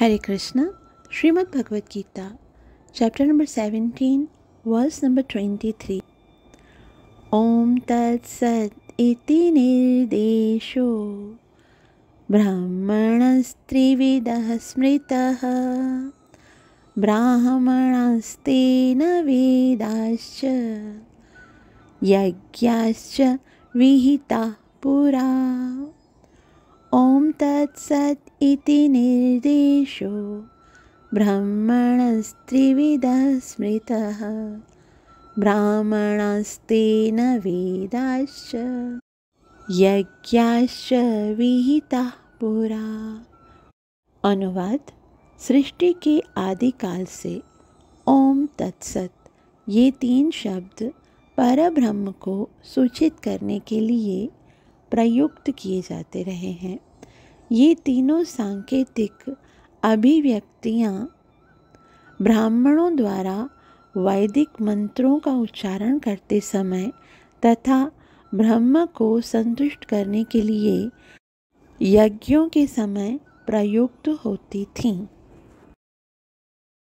हरे Krishna Shrimad Bhagavad Gita chapter number seventeen verse number twenty three ओम तत्सत् इति निर्देशो स्मृत स्मृतः ब्राह्मणास्तेन वेदाश्च यज्ञाश्च विहिता पुरा तत्सत् इति निर्देशो ब्रह्मणस्त्रिविधः स्मृतः ब्राह्मणस्तेन वेदाश्च यज्ञाश्च विहिताः पुरा अनुवाद सृष्टि के आदिकाल से ओम तत्सत ये तीन शब्द परब्रह्म को सूचित करने के लिए प्रयुक्त किए जाते रहे हैं ये तीनों सांकेतिक अभिव्यक्तियाँ ब्राह्मणों द्वारा वैदिक मंत्रों का उच्चारण करते समय तथा ब्रह्म को संतुष्ट करने के लिए यज्ञों के समय प्रयुक्त होती थीं